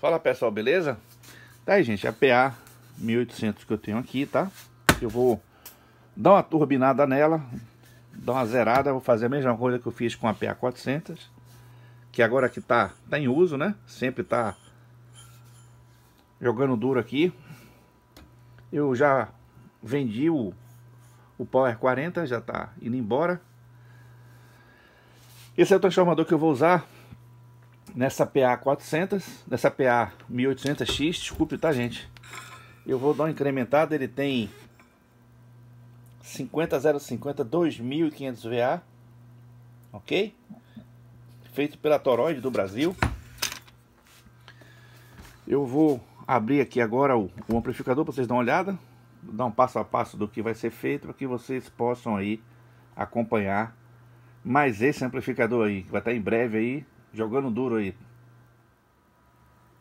Fala pessoal, beleza? Tá aí, gente, a PA 1800 que eu tenho aqui, tá? Eu vou dar uma turbinada nela, dar uma zerada, vou fazer a mesma coisa que eu fiz com a PA 400, que agora que tá, tá em uso, né? Sempre tá jogando duro aqui. Eu já vendi o, o Power 40, já tá indo embora. Esse é o transformador que eu vou usar nessa PA 400, nessa PA 1800X, desculpe, tá, gente? Eu vou dar uma incrementada, ele tem 50050 2500 VA, ok? Feito pela Toroid do Brasil. Eu vou abrir aqui agora o, o amplificador para vocês dar uma olhada, dar um passo a passo do que vai ser feito para que vocês possam aí acompanhar mais esse amplificador aí, que vai estar em breve aí jogando duro aí.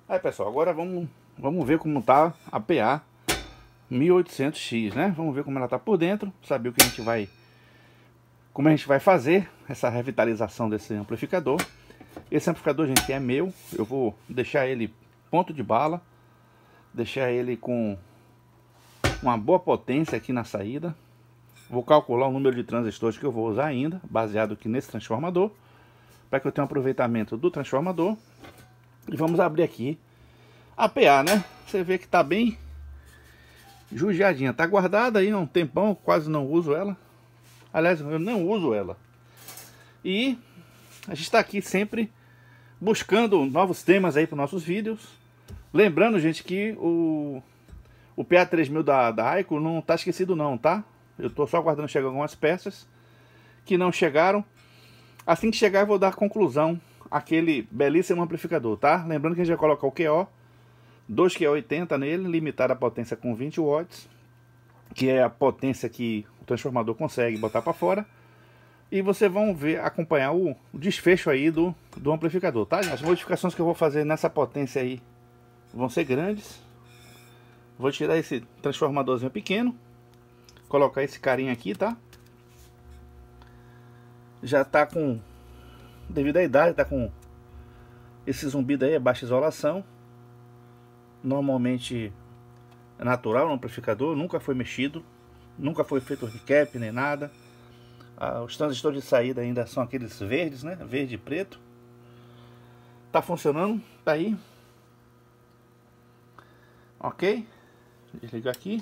Aí pessoal, agora vamos, vamos ver como tá a PA 1800X, né? Vamos ver como ela tá por dentro, saber o que a gente vai como a gente vai fazer essa revitalização desse amplificador. Esse amplificador, gente, é meu. Eu vou deixar ele ponto de bala, deixar ele com uma boa potência aqui na saída. Vou calcular o número de transistores que eu vou usar ainda, baseado aqui nesse transformador para que eu tenha um aproveitamento do transformador. E vamos abrir aqui a PA, né? Você vê que tá bem judiadinha. Tá guardada aí há um tempão, quase não uso ela. Aliás, eu não uso ela. E a gente está aqui sempre buscando novos temas aí para nossos vídeos. Lembrando, gente, que o, o PA3000 da, da Aiko não tá esquecido não, tá? Eu tô só guardando chegar algumas peças que não chegaram. Assim que chegar, eu vou dar conclusão aquele belíssimo amplificador, tá? Lembrando que a gente vai colocar o QO, 2 q 80 nele, limitar a potência com 20 watts, que é a potência que o transformador consegue botar para fora. E vocês vão ver, acompanhar o desfecho aí do, do amplificador, tá? As modificações que eu vou fazer nessa potência aí vão ser grandes. Vou tirar esse transformadorzinho pequeno, colocar esse carinha aqui, tá? Já tá com devido à idade, tá com esse zumbido aí, é baixa isolação. Normalmente é natural no amplificador, nunca foi mexido, nunca foi feito recap nem nada. Ah, os transistores de saída ainda são aqueles verdes, né? Verde e preto. Tá funcionando, tá aí. Ok, desligar aqui.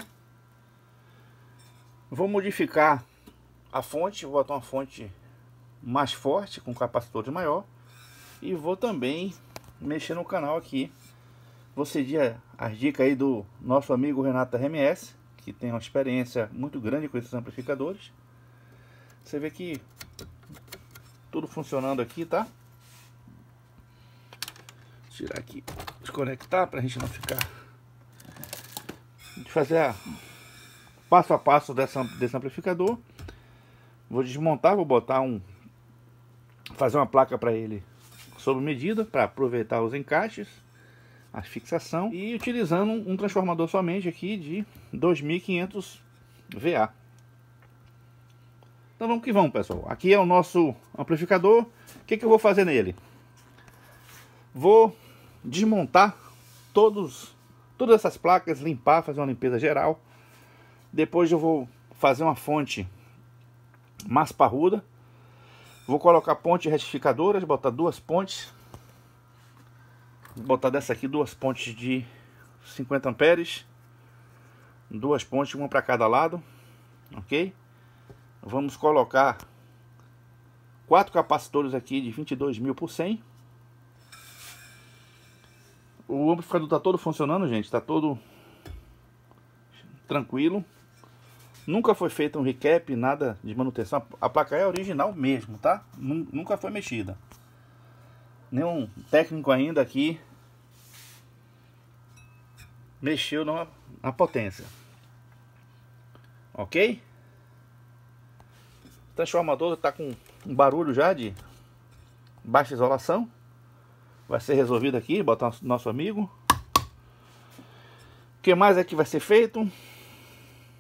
Vou modificar a fonte, vou botar uma fonte mais forte, com capacitor maior. E vou também mexer no canal aqui. Vou seguir as dicas aí do nosso amigo Renato RMS, que tem uma experiência muito grande com esses amplificadores. Você vê que tudo funcionando aqui, tá? Tirar aqui, desconectar para a gente não ficar... De fazer a passo a passo dessa, desse amplificador. Vou desmontar, vou botar um fazer uma placa para ele sob medida, para aproveitar os encaixes, a fixação, e utilizando um transformador somente aqui de 2500 VA. Então vamos que vamos, pessoal. Aqui é o nosso amplificador. O que, que eu vou fazer nele? Vou desmontar todos, todas essas placas, limpar, fazer uma limpeza geral. Depois eu vou fazer uma fonte mais parruda Vou colocar ponte retificadora, botar duas pontes. botar dessa aqui duas pontes de 50 amperes. Duas pontes, uma para cada lado, ok? Vamos colocar quatro capacitores aqui de 22 mil por 100. O amplificador está todo funcionando, gente. Está todo tranquilo. Nunca foi feito um recap, nada de manutenção. A placa é original mesmo, tá? Nunca foi mexida. Nenhum técnico ainda aqui mexeu na, na potência. Ok? O transformador está com um barulho já de baixa isolação. Vai ser resolvido aqui, botar nosso amigo. O que mais é que vai ser feito?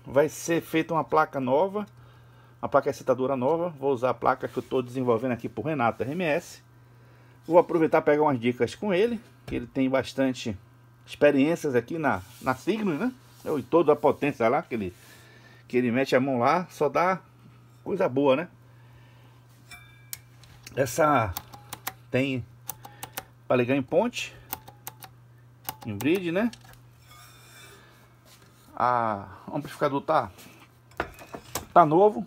vai ser feita uma placa nova, uma placa excitadora nova. Vou usar a placa que eu estou desenvolvendo aqui por Renato RMS. Vou aproveitar pegar umas dicas com ele, que ele tem bastante experiências aqui na, na Signos, né? e toda a potência lá que ele, que ele mete a mão lá, só dá coisa boa, né? Essa tem para ligar em ponte, em bridge, né? a, o amplificador tá, tá novo.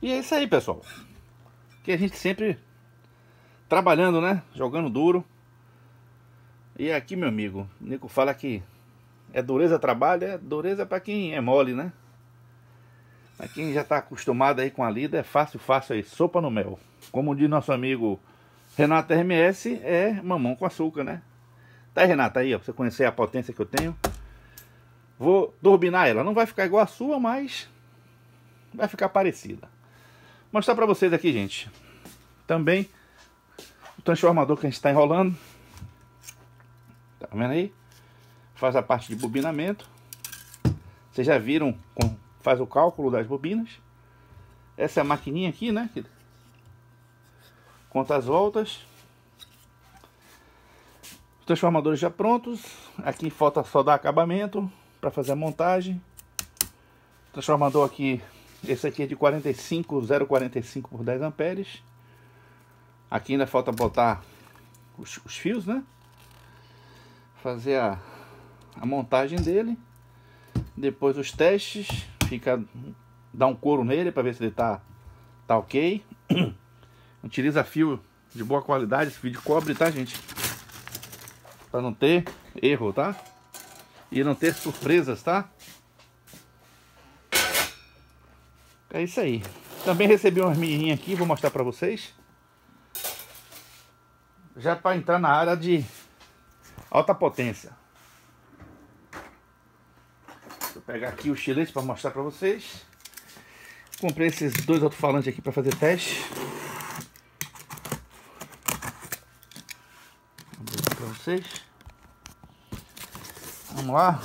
E é isso aí, pessoal. Que a gente sempre trabalhando, né? Jogando duro. E aqui, meu amigo, o Nico fala que é dureza trabalho, é dureza para quem é mole, né? Pra quem já tá acostumado aí com a lida, é fácil, fácil aí, sopa no mel. Como diz nosso amigo Renato RMS, é mamão com açúcar, né? Tá, Renato aí, ó, pra você conhecer a potência que eu tenho. Vou turbinar ela. Não vai ficar igual a sua, mas vai ficar parecida. Vou mostrar para vocês aqui, gente. Também o transformador que a gente está enrolando. Tá vendo aí? Faz a parte de bobinamento. Vocês já viram como faz o cálculo das bobinas. Essa é a maquininha aqui, né? conta as voltas. Os transformadores já prontos. Aqui falta só dar acabamento para fazer a montagem. Transformador aqui, esse aqui é de 45, 0,45 por 10 amperes. Aqui ainda falta botar os, os fios, né? Fazer a, a montagem dele. Depois os testes, fica dá um couro nele para ver se ele tá tá OK. Utiliza fio de boa qualidade, esse fio de cobre, tá, gente? Para não ter erro, tá? e não ter surpresas, tá? É isso aí. Também recebi umas mirinhas aqui, vou mostrar pra vocês. Já para entrar na área de alta potência. Vou pegar aqui o estilete para mostrar para vocês. Comprei esses dois alto-falantes aqui para fazer teste. Vou mostrar para vocês. Vamos lá.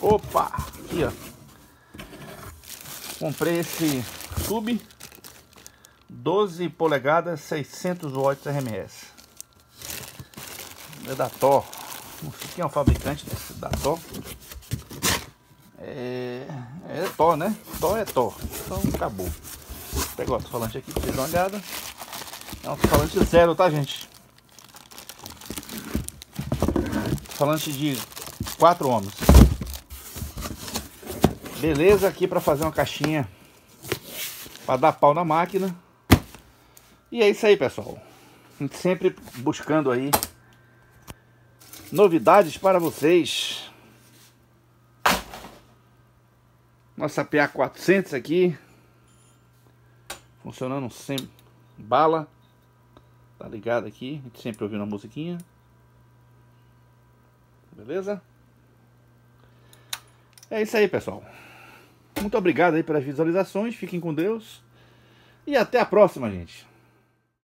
Opa! Aqui, ó. Comprei esse sub 12 polegadas 600 watts RMS. É da Thor. Não sei quem é o fabricante desse da Thor. É, é Thor, né? Thor é Thor. Então acabou. Vou pegar o alto-falante aqui pra vocês uma olhada. É um falante zero, tá, gente? falante de 4 ohms. Beleza aqui para fazer uma caixinha para dar pau na máquina. E é isso aí, pessoal. A gente sempre buscando aí novidades para vocês. Nossa PA400 aqui. Funcionando sem bala. Tá ligado aqui. A gente sempre ouvindo a musiquinha. Beleza? É isso aí, pessoal. Muito obrigado aí pelas visualizações. Fiquem com Deus. E até a próxima, gente.